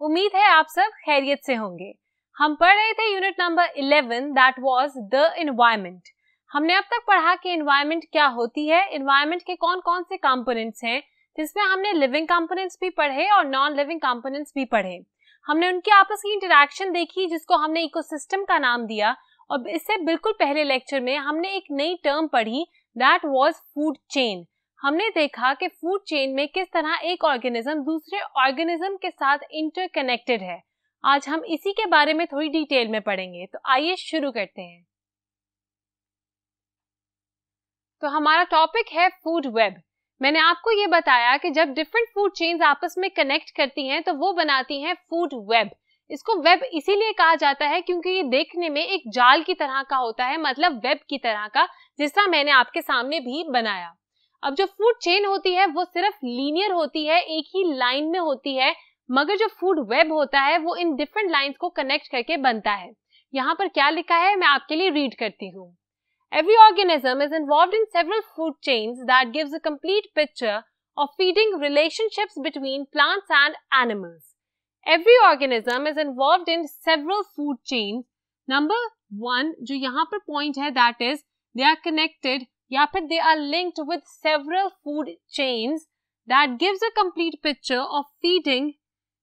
उम्मीद है आप सब खैरियत से होंगे हम पढ़ रहे थे unit number 11 that was the environment हमने अब तक पढ़ा कि इन्वायरमेंट क्या होती है इन्वायरमेंट के कौन कौन से कंपोनेंट्स हैं जिसमें हमने लिविंग कंपोनेंट्स भी पढ़े और नॉन लिविंग कंपोनेंट्स भी पढ़े हमने उनके आपस की इंटरेक्शन देखी जिसको हमने इकोसिस्टम का नाम दिया और इससे बिल्कुल पहले लेक्चर में हमने एक नई टर्म पढ़ी दैट वॉज फूड चेन हमने देखा कि फूड चेन में किस तरह एक ऑर्गेनिज्म दूसरे ऑर्गेनिज्म के साथ इंटरकनेक्टेड है आज हम इसी के बारे में थोड़ी डिटेल में पढ़ेंगे तो आइए शुरू करते हैं तो हमारा टॉपिक है फूड वेब मैंने आपको ये बताया कि जब डिफरेंट फूड चेन्स आपस में कनेक्ट करती हैं तो वो बनाती हैं फूड वेब इसको वेब इसीलिए कहा जाता है क्योंकि ये देखने में एक जाल की तरह का होता है मतलब वेब की तरह का जिस तरह मैंने आपके सामने भी बनाया अब जो फूड चेन होती है वो सिर्फ लीनियर होती है एक ही लाइन में होती है मगर जो फूड वेब होता है वो इन डिफरेंट लाइन को कनेक्ट करके बनता है यहाँ पर क्या लिखा है मैं आपके लिए रीड करती हूँ Every organism is involved in several food chains that gives a complete picture of feeding relationships between plants and animals. Every organism is involved in several food chains. Number one, जो यहाँ पर point है that is they are connected या they are linked with several food chains that gives a complete picture of feeding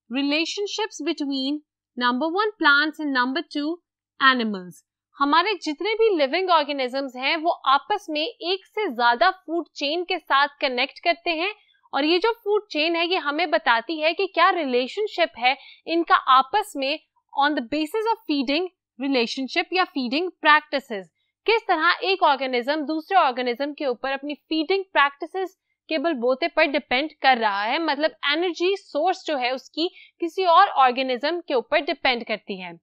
relationships between number one plants and number two animals. हमारे जितने भी living organisms हैं वो आपस में एक से ज्यादा फूड चेन के साथ कनेक्ट करते हैं और ये जो फूड चेन है ये हमें बताती है कि क्या रिलेशनशिप है इनका आपस में on the basis of feeding relationship या फीडिंग प्रैक्टिसेस किस तरह एक ऑर्गेनिज्म दूसरे ऑर्गेनिज्म के ऊपर अपनी फीडिंग प्रैक्टिसेस के बोते पर डिपेंड कर रहा है मतलब एनर्जी सोर्स जो है उसकी किसी और ऑर्गेनिज्म के ऊपर डिपेंड करती है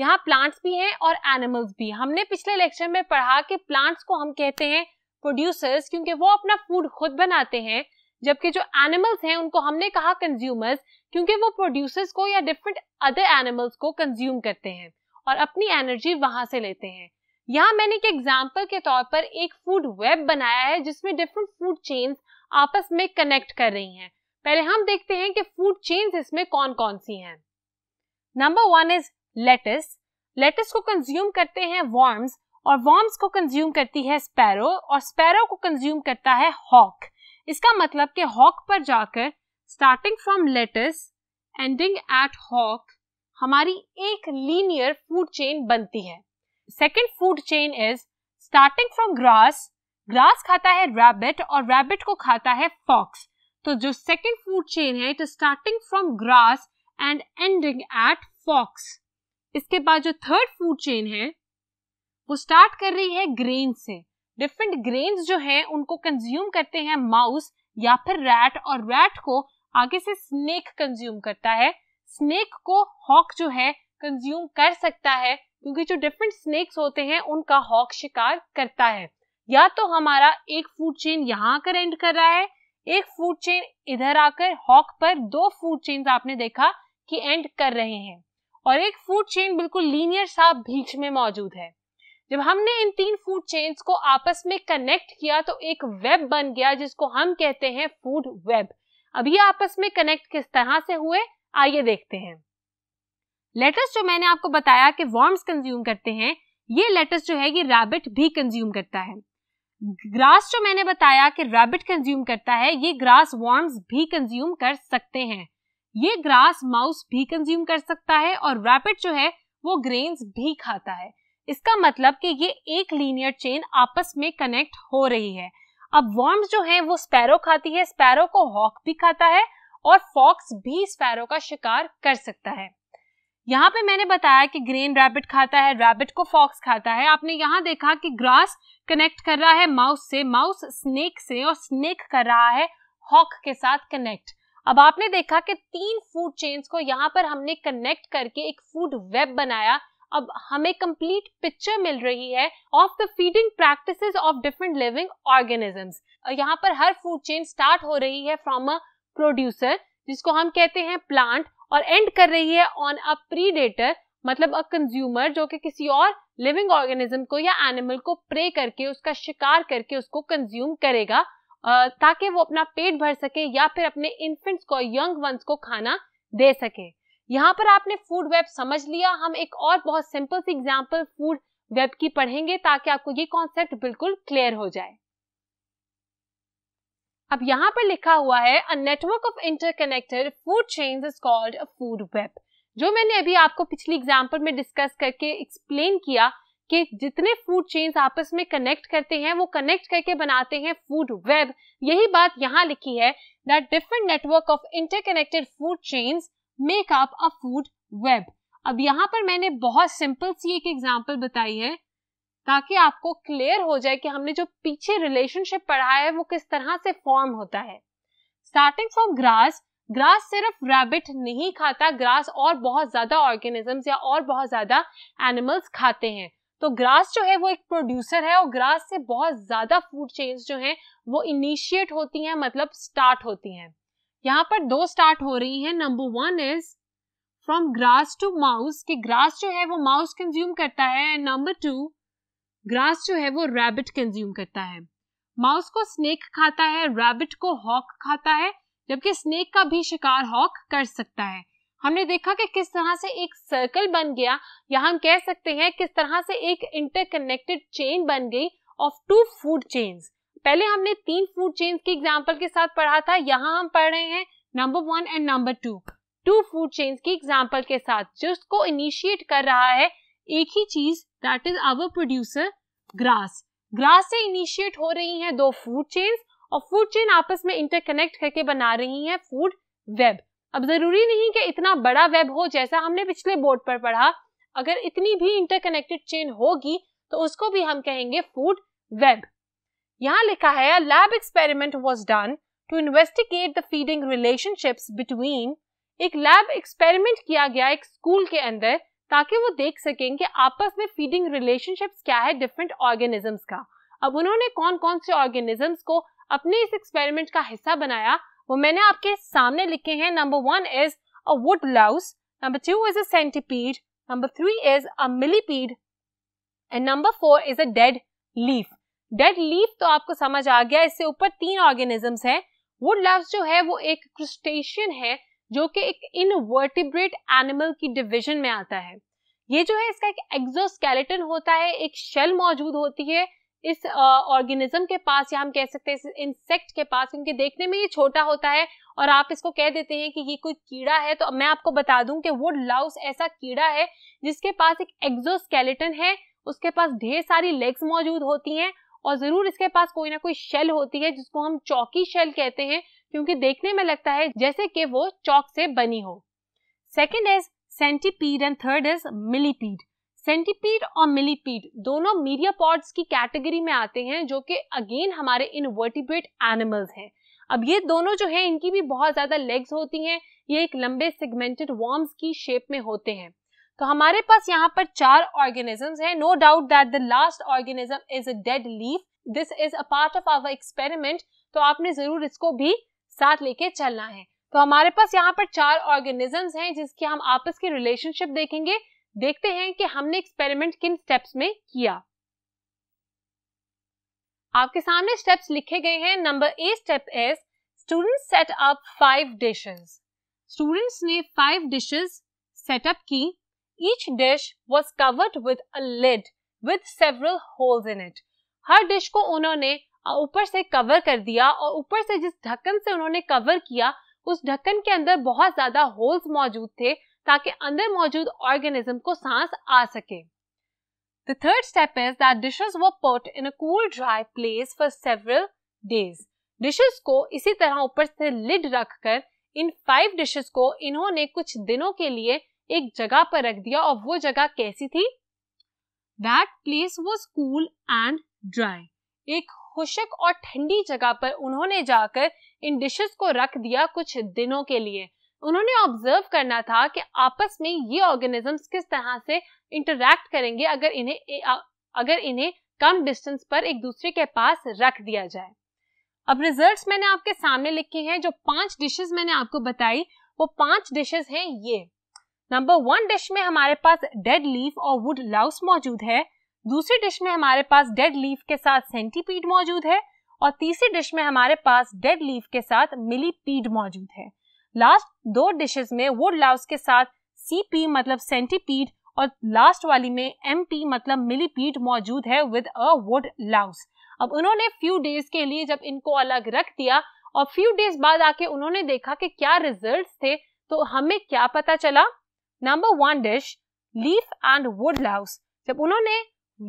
यहाँ प्लांट्स भी हैं और एनिमल्स भी हमने पिछले लेक्चर में पढ़ा कि प्लांट्स को हम कहते हैं प्रोड्यूसर्स क्योंकि वो अपना फूड खुद बनाते हैं जबकि जो एनिमल्स हैं उनको हमने कहा कंज्यूमर्स क्योंकि वो प्रोड्यूसर्स को या डिफरेंट अदर एनिमल्स को कंज्यूम करते हैं और अपनी एनर्जी वहां से लेते हैं यहाँ मैंने एक एग्जाम्पल के तौर पर एक फूड वेब बनाया है जिसमें डिफरेंट फूड चेन्स आपस में कनेक्ट कर रही हैं पहले हम देखते हैं कि फूड चेन्स इसमें कौन कौन सी हैं number one is lettuce lettuce को कंज्यूम करते हैं वॉर्म्स और वॉर्म्स को कंज्यूम करती है स्पैरो और स्पैरो को कंज्यूम करता है हॉक इसका मतलब कि हॉक पर जाकर starting from lettuce ending at hawk हमारी एक लीनियर फूड चेन बनती है second food chain is starting from grass grass खाता है रैबिट और रैबिट को खाता है फॉक्स तो जो सेकेंड फूड चेन है it is starting from grass and ending at fox इसके बाद जो थर्ड फूड चेन है वो स्टार्ट कर रही है ग्रेन से डिफरेंट ग्रेन जो है उनको कंज्यूम करते हैं माउस या फिर रैट और रैट को आगे से स्नेक कंज्यूम करता है स्नेक को हॉक जो है कंज्यूम कर सकता है क्योंकि जो डिफरेंट स्नेक्स होते हैं उनका हॉक शिकार करता है या तो हमारा एक फूड चेन यहाँ आकर एंड कर रहा है एक फूड चेन इधर आकर हॉक पर दो फूड चेन आपने देखा कि एंड कर रहे हैं और एक फूड चेन बिल्कुल लीनियर सा बीच में मौजूद है जब हमने इन तीन फूड चेन्स को आपस में कनेक्ट किया तो एक वेब बन गया जिसको हम कहते हैं फूड वेब अब ये आपस में कनेक्ट किस तरह से हुए आइए देखते हैं लेटस जो मैंने आपको बताया कि वॉर्म्स कंज्यूम करते हैं ये लेटस जो है ये रैबिट भी कंज्यूम करता है ग्रास जो मैंने बताया कि रैबिट कंज्यूम करता है ये ग्रास वॉर्म्स भी कंज्यूम कर सकते हैं ये ग्रास माउस भी कंज्यूम कर सकता है और रैपिड जो है वो ग्रेन्स भी खाता है इसका मतलब कि ये एक लीनियर चेन आपस में कनेक्ट हो रही है अब वॉर्म्स जो है वो स्पैरो खाती है स्पैरो को हॉक भी खाता है और फॉक्स भी स्पैरो का शिकार कर सकता है यहाँ पे मैंने बताया कि ग्रेन रैबिट खाता है रैबिट को फॉक्स खाता है आपने यहाँ देखा कि ग्रास कनेक्ट कर रहा है माउस से माउस स्नेक से और स्नेक कर रहा है हॉक के साथ कनेक्ट अब आपने देखा कि तीन फूड चेन्स को यहाँ पर हमने कनेक्ट करके एक फूड वेब बनाया अब हमें कंप्लीट पिक्चर मिल रही है of the feeding practices of different living organisms यहाँ पर हर फूड चेन स्टार्ट हो रही है फ्रॉम अ प्रोड्यूसर जिसको हम कहते हैं प्लांट और एंड कर रही है ऑन अ प्रीडेटर मतलब अ कंज्यूमर जो कि किसी और लिविंग ऑर्गेनिज्म को या एनिमल को प्रे करके उसका शिकार करके उसको कंज्यूम करेगा ताकि वो अपना पेट भर सके या फिर अपने इन्फेंट्स को यंग वंस को खाना दे सके यहाँ पर आपने फूड वेब समझ लिया हम एक और बहुत सिंपल सी एग्जाम्पल फूड वेब की पढ़ेंगे ताकि आपको ये कॉन्सेप्ट बिल्कुल क्लियर हो जाए अब यहाँ पर लिखा हुआ है a network of interconnected food chains is called a food web जो मैंने अभी आपको पिछली एग्जाम्पल में डिस्कस करके एक्सप्लेन किया कि जितने फूड चेन्स आपस में कनेक्ट करते हैं वो कनेक्ट करके बनाते हैं फूड वेब यही बात यहाँ लिखी है that different network of interconnected food chains make up a food web अब यहाँ पर मैंने बहुत सिंपल सी एक एग्जाम्पल बताई है ताकि आपको क्लियर हो जाए कि हमने जो पीछे रिलेशनशिप पढ़ा है वो किस तरह से फॉर्म होता है स्टार्टिंग फ्रॉम ग्रास ग्रास सिर्फ रैबिट नहीं खाता ग्रास और बहुत ज्यादा ऑर्गेनिजम्स या और बहुत ज्यादा एनिमल्स खाते हैं तो ग्रास जो है वो एक प्रोड्यूसर है और ग्रास से बहुत ज़्यादा फूड चेन्स जो है वो इनिशिएट होती हैं मतलब स्टार्ट होती हैं यहाँ पर दो स्टार्ट हो रही हैं number one is from grass to mouse कि ग्रास जो है वो माउस कंज्यूम करता है एंड नंबर टू ग्रास जो है वो रैबिट कंज्यूम करता है माउस को स्नेक खाता है रैबिट को हॉक खाता है जबकि स्नेक का भी शिकार हॉक कर सकता है हमने देखा कि किस तरह से एक सर्कल बन गया या हम कह सकते हैं किस तरह से एक इंटरकनेक्टेड चेन बन गई ऑफ टू फूड चेन्स पहले हमने तीन फूड चेन्स की एग्जाम्पल के साथ पढ़ा था यहाँ हम पढ़ रहे हैं number one and number two two food chains की एग्जाम्पल के साथ जिसको इनिशिएट कर रहा है एक ही चीज that is our producer grass grass से इनिशिएट हो रही हैं दो फूड चेन्स और फूड चेन आपस में इंटरकनेक्ट करके बना रही हैं फूड वेब अब जरूरी नहीं कि इतना बड़ा वेब हो जैसा हमने पिछले बोर्ड पर पढ़ा अगर इतनी भी इंटरकनेक्टेड चेन होगी तो उसको भी हम कहेंगे फूड वेब यहाँ लिखा है lab experiment was done to investigate the feeding relationships between एक लैब एक्सपेरिमेंट किया गया एक स्कूल के अंदर ताकि वो देख सकें कि आपस में फीडिंग रिलेशनशिप्स क्या है डिफरेंट ऑर्गेनिजम्स का अब उन्होंने कौन कौन से ऑर्गेनिजम्स को अपने इस एक्सपेरिमेंट का हिस्सा बनाया वो मैंने आपके सामने लिखे हैं number one is a wood louse number two is a centipede number three is a millipede and number four is a dead leaf dead leaf तो आपको समझ आ गया इससे ऊपर तीन ऑर्गेनिजम्स हैं वुड लाउस जो है वो एक क्रिस्टेशियन है जो कि एक इनवर्टिब्रेट एनिमल की डिविजन में आता है ये जो है इसका एक एक्सोस्केलेटन होता है एक शेल मौजूद होती है इस ऑर्गेनिज्म के पास या हम कह सकते हैं इंसेक्ट के पास क्योंकि देखने में ये छोटा होता है और आप इसको कह देते हैं कि ये कोई कीड़ा है तो मैं आपको बता दूं कि वो लाउस ऐसा कीड़ा है जिसके पास एक एग्जोस्केलेटन है उसके पास ढेर सारी लेग्स मौजूद होती हैं और ज़रूर इसके पास कोई ना कोई शेल होती है जिसको हम चौकी शेल कहते हैं क्योंकि देखने में लगता है जैसे कि वो चौक से बनी हो second is centipede and third is millipede centipede और मिलीपीड दोनों मीडिया पॉड्स की कैटेगरी में आते हैं जो कि अगेन हमारे इनवर्टिब्रेट एनिमल्स हैं अब ये दोनों जो है इनकी भी बहुत ज़्यादा लेग्स होती हैं ये एक लंबे सेगमेंटेड वॉर्म्स की शेप में होते हैं तो हमारे पास यहाँ पर चार ऑर्गेनिजम्स हैं no doubt that the last organism is a dead leaf this is a part of our experiment तो आपने ज़रूर इसको भी साथ लेके चलना है तो हमारे पास यहाँ पर चार ऑर्गेनिजम्स हैं जिसकी हम आपस की रिलेशनशिप देखेंगे देखते हैं कि हमने एक्सपेरिमेंट किन स्टेप्स में किया आपके सामने स्टेप्स लिखे गए हैं number A step is student set up five dishes students ने फाइव डिशेस सेटअप की each dish was covered with a lid with several holes in it हर डिश को उन्होंने ऊपर से कवर कर दिया और ऊपर से जिस ढक्कन से उन्होंने कवर किया उस ढक्कन के अंदर बहुत ज्यादा होल्स मौजूद थे ताकि अंदर मौजूद ऑर्गेनिज्म को सांस आ सके The third step is that dishes were put in a cool dry place for several days. Dishes को इसी तरह ऊपर से लिड रखकर इन फाइव डिशेस को इन्होंने कुछ दिनों के लिए एक जगह पर रख दिया और वो जगह कैसी थी that place was cool and dry एक खुशक और ठंडी जगह पर उन्होंने जाकर इन डिशेस को रख दिया कुछ दिनों के लिए उन्होंने ऑब्जर्व करना था कि आपस में ये ऑर्गेनिजम्स किस तरह से इंटरैक्ट करेंगे अगर इन्हें अगर इन्हें कम डिस्टेंस पर एक दूसरे के पास रख दिया जाए अब रिजल्ट्स मैंने आपके सामने लिखे हैं जो पांच डिशेस मैंने आपको बताई वो पांच डिशेस हैं ये नंबर वन डिश में हमारे पास डेड लीफ और वुड लाउस मौजूद है दूसरी डिश में हमारे पास डेड लीफ के साथ सेंटीपीड मौजूद है और तीसरी डिश में हमारे पास डेड लीफ के साथ मिली मौजूद है लास्ट दो डिशेस में वुड लाउस के साथ सीपी मतलब सेंटीपीड और लास्ट वाली में एम पी मतलब मिलीपीड मौजूद है विद अ वुड लाउस अब उन्होंने फ्यू डेज के लिए जब इनको अलग रख दिया और फ्यू डेज बाद आके उन्होंने देखा कि क्या रिजल्ट थे तो हमें क्या पता चला number one dish leaf and wood louse जब उन्होंने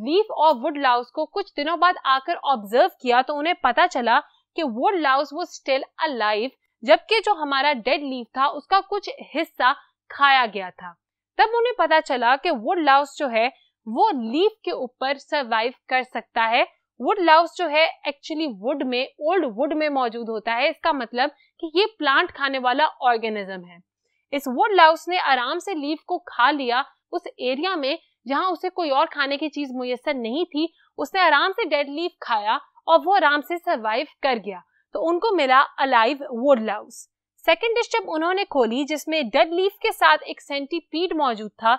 लीफ और वुड लाउस को कुछ दिनों बाद आकर ऑब्जर्व किया तो उन्हें पता चला कि वुड लाउस वो स्टिल अलाइव जबकि जो हमारा डेड लीव था उसका कुछ हिस्सा खाया गया था तब उन्हें पता चला कि वुड लाउस जो है वो लीफ के ऊपर सर्वाइव कर सकता है वुड लाउस जो है एक्चुअली वुड में ओल्ड वुड में मौजूद होता है इसका मतलब कि ये प्लांट खाने वाला ऑर्गेनिज्म है इस वुड लाउस ने आराम से लीफ को खा लिया उस एरिया में जहां उसे कोई और खाने की चीज मुयसर नहीं थी उसने आराम से डेड लीफ खाया और वो आराम से सर्वाइव कर गया तो उनको मिला अलाइव वुडलाउस सेकेंड डिश जब उन्होंने खोली जिसमें डेड लीफ के साथ एक सेंटीपीड मौजूद था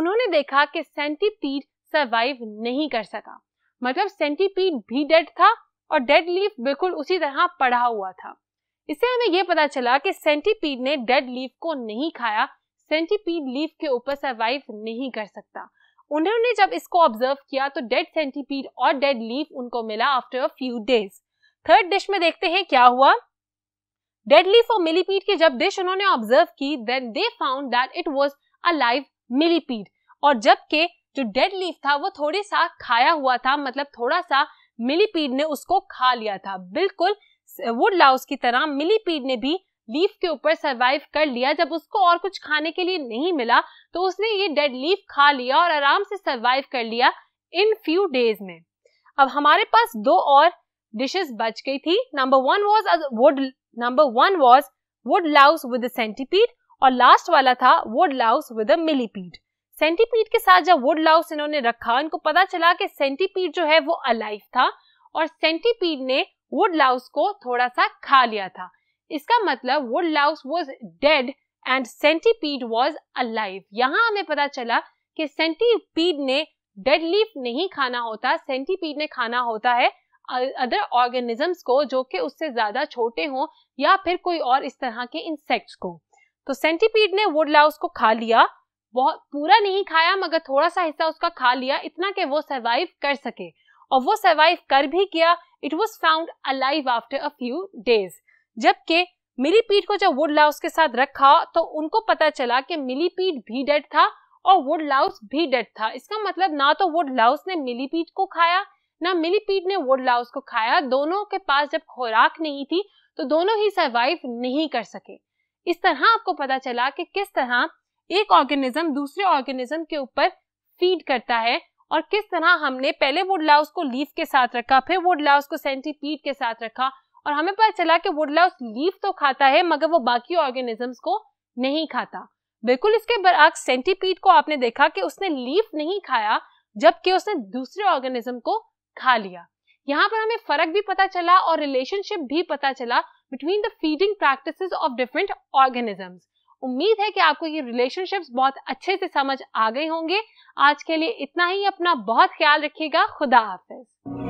उन्होंने देखा कि सेंटीपीड सरवाइव नहीं कर सका मतलब सेंटीपीड भी डेड था और डेड लीफ बिल्कुल उसी तरह पड़ा हुआ था इससे हमें यह पता चला कि सेंटीपीड ने डेड लीफ को नहीं खाया सेंटीपीड लीफ के ऊपर सरवाइव नहीं कर सकता उन्होंने जब इसको ऑब्जर्व किया तो डेड सेंटीपीड और डेड लीफ उनको मिला after a few days third dish में देखते हैं क्या हुआ डेडली फॉर मिलीपीड की जब डिश उन्होंने ऑब्जर्व की then they found that it was a live millipede और जबकि जो डेड लीफ था वो थोड़ी सा खाया हुआ था मतलब थोड़ा सा मिलीपीड ने उसको खा लिया था बिल्कुल वुड लाउस की तरह मिलीपीड ने भी लीफ के ऊपर सरवाइव कर लिया जब उसको और कुछ खाने के लिए नहीं मिला तो उसने ये डेड लीफ खा लिया और आराम से सरवाइव कर लिया इन फ्यू डेज में अब हमारे पास दो और डिशेस बच गई थी number one was wood number one was wood louse with centipede और लास्ट वाला था wood louse with millipede centipede के साथ जब वुड लाउस इन्होंने रखा इनको पता चला कि सेंटीपीड जो है वो अलाइव था और सेंटीपीड ने वुड लाउस को थोड़ा सा खा लिया था इसका मतलब wood louse was dead and centipede was alive यहाँ हमें पता चला कि सेंटीपीड ने डेड लीफ नहीं खाना होता सेंटीपीड ने खाना होता है अदर ऑर्गेनिजम्स को जो कि उससे ज़्यादा छोटे हों या फिर कोई और इस तरह के इंसेक्ट्स को तो सेंटीपीड ने वुड लाउस को खा लिया बहुत पूरा नहीं खाया मगर थोड़ा सा हिस्सा उसका खा लिया इतना कि वो सर्वाइव कर सके और वो सर्वाइव कर भी किया it was found alive after a few days जबकि मिलीपीट को जब वुड लाउस के साथ रखा तो उनको पता चला कि मिलीपीट भी डेड था और वुड लाउस भी डेड था इसका मतलब ना तो वुड लाउस ने मिलीपीट को खाया ना मिलीपीड ने वुडलाउस को खाया दोनों के पास जब खुराक नहीं थी तो दोनों ही सर्वाइव नहीं कर सके इस तरह आपको पता चला कि किस तरह एक ऑर्गेनिज्म दूसरे ऑर्गेनिज्म के ऊपर फीड करता है और किस तरह हमने पहले वुडलाउस को लीफ के साथ रखा फिर वुडलाउस को सेंटीपीड के साथ रखा और हमें पता चला कि वुडलाउस लीफ तो खाता है मगर वो बाकी ऑर्गेनिजम्स को नहीं खाता बिल्कुल इसके बरक्स सेंटीपीड को आपने देखा कि उसने लीफ नहीं खाया जबकि उसने दूसरे ऑर्गेनिज्म को खा लिया यहाँ पर हमें फर्क भी पता चला और रिलेशनशिप भी पता चला between the feeding practice of different organism उम्मीद है कि आपको ये रिलेशनशिप्स बहुत अच्छे से समझ आ गए होंगे आज के लिए इतना ही अपना बहुत ख्याल रखिएगा खुदा हाफिज